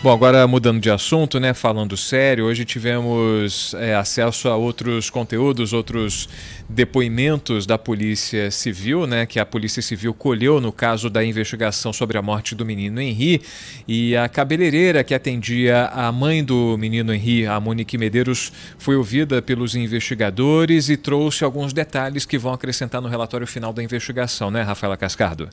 Bom, agora mudando de assunto, né? Falando sério, hoje tivemos é, acesso a outros conteúdos, outros depoimentos da Polícia Civil, né? Que a Polícia Civil colheu no caso da investigação sobre a morte do menino Henri. E a cabeleireira que atendia a mãe do menino Henri, a Monique Medeiros, foi ouvida pelos investigadores e trouxe alguns detalhes que vão acrescentar no relatório final da investigação, né, Rafaela Cascardo?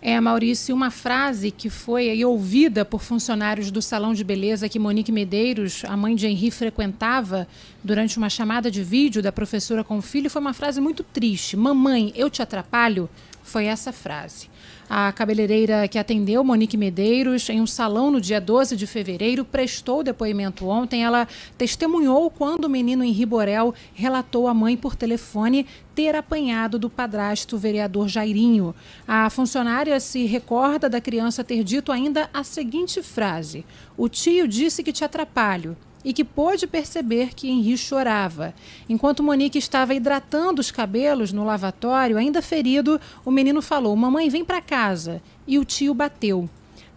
É, Maurício, uma frase que foi ouvida por funcionários do salão de beleza que Monique Medeiros, a mãe de Henri, frequentava durante uma chamada de vídeo da professora com o filho, foi uma frase muito triste. Mamãe, eu te atrapalho? foi essa frase. A cabeleireira que atendeu Monique Medeiros em um salão no dia 12 de fevereiro prestou depoimento ontem. Ela testemunhou quando o menino em Riborel relatou à mãe por telefone ter apanhado do padrasto vereador Jairinho. A funcionária se recorda da criança ter dito ainda a seguinte frase: O tio disse que te atrapalho e que pôde perceber que Henri chorava. Enquanto Monique estava hidratando os cabelos no lavatório, ainda ferido, o menino falou: Mamãe, vem para casa. E o tio bateu.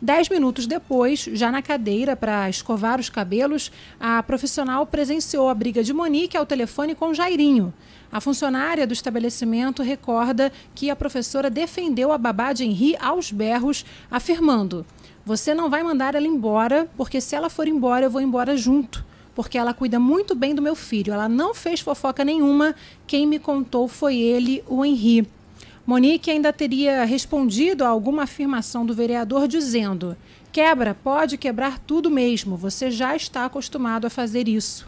Dez minutos depois, já na cadeira para escovar os cabelos, a profissional presenciou a briga de Monique ao telefone com Jairinho. A funcionária do estabelecimento recorda que a professora defendeu a babá de Henri aos berros, afirmando: Você não vai mandar ela embora, porque se ela for embora, eu vou embora junto porque ela cuida muito bem do meu filho. Ela não fez fofoca nenhuma. Quem me contou foi ele, o Henri. Monique ainda teria respondido a alguma afirmação do vereador dizendo: Quebra, pode quebrar tudo mesmo, você já está acostumado a fazer isso.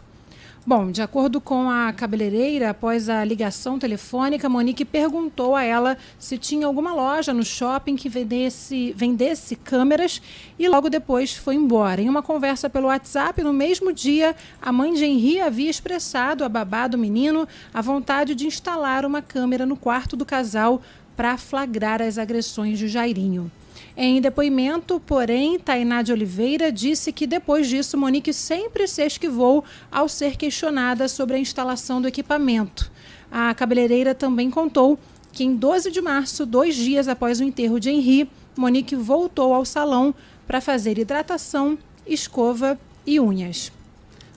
Bom, de acordo com a cabeleireira, após a ligação telefônica, Monique perguntou a ela se tinha alguma loja no shopping que vendesse, vendesse câmeras e logo depois foi embora. Em uma conversa pelo WhatsApp, no mesmo dia, a mãe de Henri havia expressado a babá do menino a vontade de instalar uma câmera no quarto do casal para flagrar as agressões de Jairinho. Em depoimento, porém, Tainá de Oliveira disse que depois disso Monique sempre se esquivou ao ser questionada sobre a instalação do equipamento. A cabeleireira também contou que em 12 de março, dois dias após o enterro de Henri, Monique voltou ao salão para fazer hidratação, escova e unhas.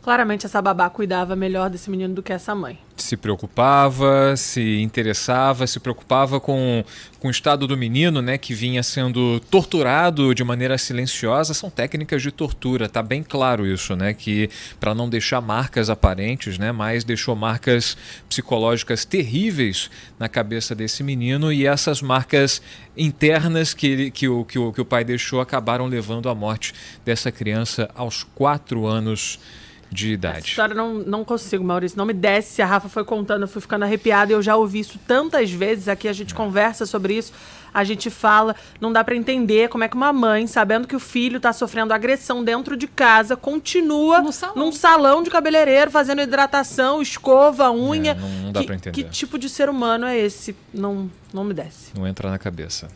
Claramente essa babá cuidava melhor desse menino do que essa mãe. Se preocupava, se interessava, se preocupava com, com o estado do menino, né, que vinha sendo torturado de maneira silenciosa. São técnicas de tortura, tá bem claro isso, né, que para não deixar marcas aparentes, né, mas deixou marcas psicológicas terríveis na cabeça desse menino e essas marcas internas que, ele, que, o, que, o, que o pai deixou acabaram levando à morte dessa criança aos quatro anos de idade. Essa história não, não consigo, Maurício. Não me desce. A Rafa foi contando, eu fui ficando arrepiada. Eu já ouvi isso tantas vezes aqui. A gente é. conversa sobre isso, a gente fala. Não dá para entender como é que uma mãe, sabendo que o filho tá sofrendo agressão dentro de casa, continua salão. num salão de cabeleireiro fazendo hidratação, escova, unha. É, não, não, dá que, pra entender. Que tipo de ser humano é esse? Não, não me desce. Não entra na cabeça.